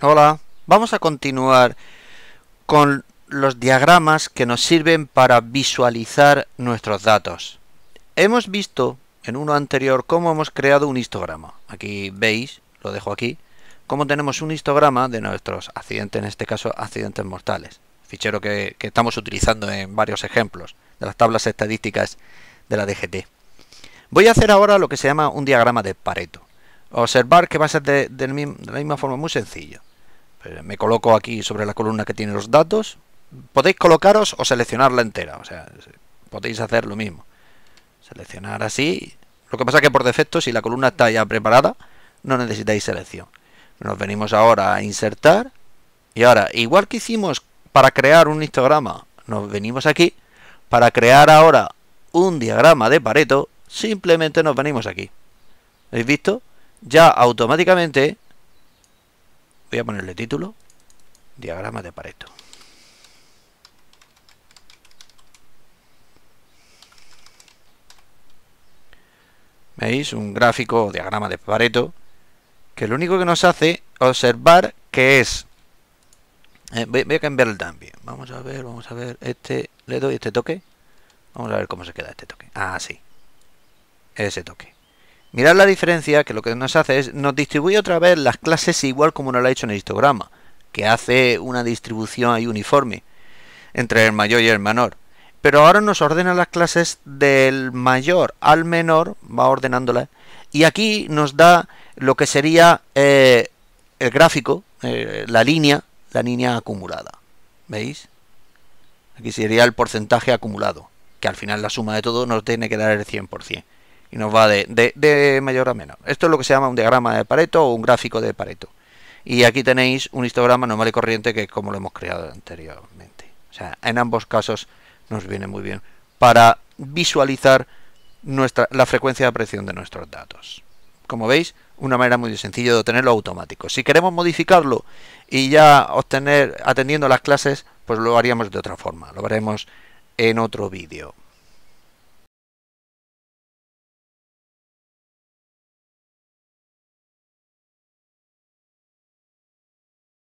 Hola, vamos a continuar con los diagramas que nos sirven para visualizar nuestros datos. Hemos visto en uno anterior cómo hemos creado un histograma. Aquí veis, lo dejo aquí, cómo tenemos un histograma de nuestros accidentes, en este caso accidentes mortales. Fichero que, estamos utilizando en varios ejemplos de las tablas estadísticas de la DGT. Voy a hacer ahora lo que se llama un diagrama de Pareto observar que va a ser de, la misma forma muy sencillo. Eh, me coloco aquí sobre la columna que tiene los datos. Podéis colocaros o seleccionarla entera, o sea, podéis hacer lo mismo. Seleccionar así. Lo que pasa es que por defecto, si la columna está ya preparada, no necesitáis selección. Nos venimos ahora a insertar. Y ahora, igual que hicimos para crear un histograma, nos venimos aquí. Para crear ahora un diagrama de Pareto, simplemente nos venimos aquí. ¿Habéis visto? Ya automáticamente voy a ponerle título diagrama de Pareto veis un gráfico o diagrama de Pareto que lo único que nos hace observar que es eh, voy, a cambiar el también vamos a ver vamos a ver este le doy este toque vamos a ver cómo se queda este toque ah sí ese toque Mirad la diferencia que lo que nos hace es, nos distribuye otra vez las clases igual como nos lo ha hecho en el histograma, que hace una distribución ahí uniforme entre el mayor y el menor. Pero ahora nos ordena las clases del mayor al menor, va ordenándolas, y aquí nos da lo que sería eh, el gráfico, eh, la línea, la línea acumulada. ¿Veis? Aquí sería el porcentaje acumulado, que al final la suma de todo nos tiene que dar el 100% y nos va de, de, mayor a menor. Esto es lo que se llama un diagrama de Pareto o un gráfico de Pareto. Y aquí tenéis un histograma normal y corriente que es como lo hemos creado anteriormente. O sea, en ambos casos nos viene muy bien para visualizar nuestra, la frecuencia de apreciación de nuestros datos. Como veis, una manera muy sencilla de obtenerlo automático. Si queremos modificarlo y ya obtener atendiendo las clases, pues lo haríamos de otra forma. Lo veremos en otro vídeo.